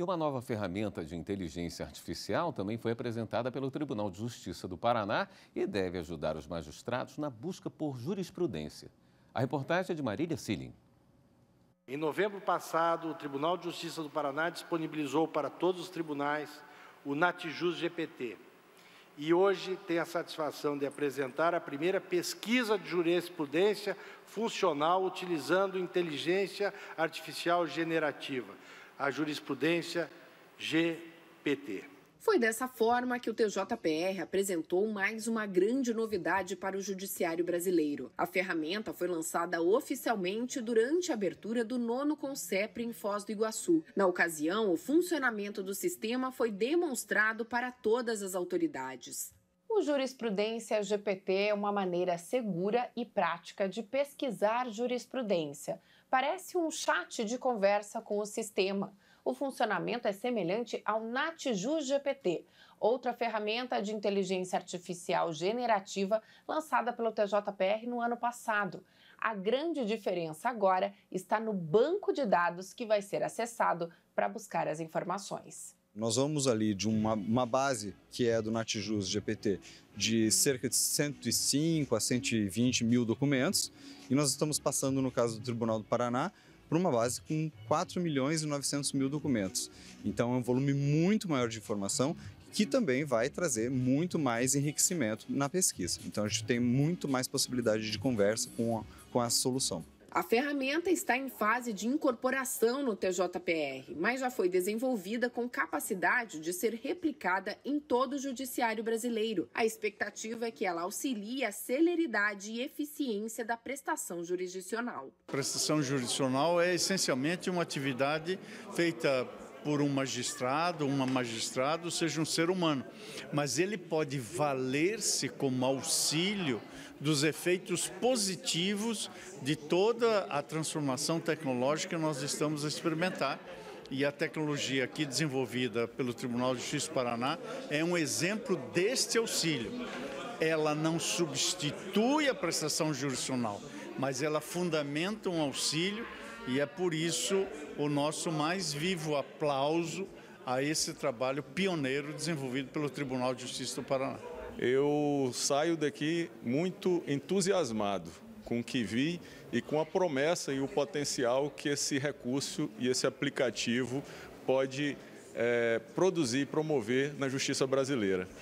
E uma nova ferramenta de inteligência artificial também foi apresentada pelo Tribunal de Justiça do Paraná e deve ajudar os magistrados na busca por jurisprudência. A reportagem é de Marília Silim. Em novembro passado, o Tribunal de Justiça do Paraná disponibilizou para todos os tribunais o Natijus GPT. E hoje tem a satisfação de apresentar a primeira pesquisa de jurisprudência funcional utilizando inteligência artificial generativa. A jurisprudência GPT. Foi dessa forma que o TJPR apresentou mais uma grande novidade para o Judiciário brasileiro. A ferramenta foi lançada oficialmente durante a abertura do nono Concepre em Foz do Iguaçu. Na ocasião, o funcionamento do sistema foi demonstrado para todas as autoridades. O Jurisprudência GPT é uma maneira segura e prática de pesquisar jurisprudência. Parece um chat de conversa com o sistema. O funcionamento é semelhante ao NatJus GPT, outra ferramenta de inteligência artificial generativa lançada pelo TJPR no ano passado. A grande diferença agora está no banco de dados que vai ser acessado para buscar as informações. Nós vamos ali de uma, uma base que é do Natijus GPT de cerca de 105 a 120 mil documentos e nós estamos passando, no caso do Tribunal do Paraná, para uma base com 4 milhões e 900 mil documentos. Então é um volume muito maior de informação que também vai trazer muito mais enriquecimento na pesquisa. Então a gente tem muito mais possibilidade de conversa com a, com a solução. A ferramenta está em fase de incorporação no TJPR, mas já foi desenvolvida com capacidade de ser replicada em todo o judiciário brasileiro. A expectativa é que ela auxilie a celeridade e eficiência da prestação jurisdicional. prestação jurisdicional é essencialmente uma atividade feita por um magistrado, uma magistrado, seja um ser humano, mas ele pode valer-se como auxílio dos efeitos positivos de toda a transformação tecnológica que nós estamos a experimentar. E a tecnologia aqui desenvolvida pelo Tribunal de Justiça do Paraná é um exemplo deste auxílio. Ela não substitui a prestação jurisdicional, mas ela fundamenta um auxílio e é por isso o nosso mais vivo aplauso a esse trabalho pioneiro desenvolvido pelo Tribunal de Justiça do Paraná eu saio daqui muito entusiasmado com o que vi e com a promessa e o potencial que esse recurso e esse aplicativo pode é, produzir e promover na justiça brasileira.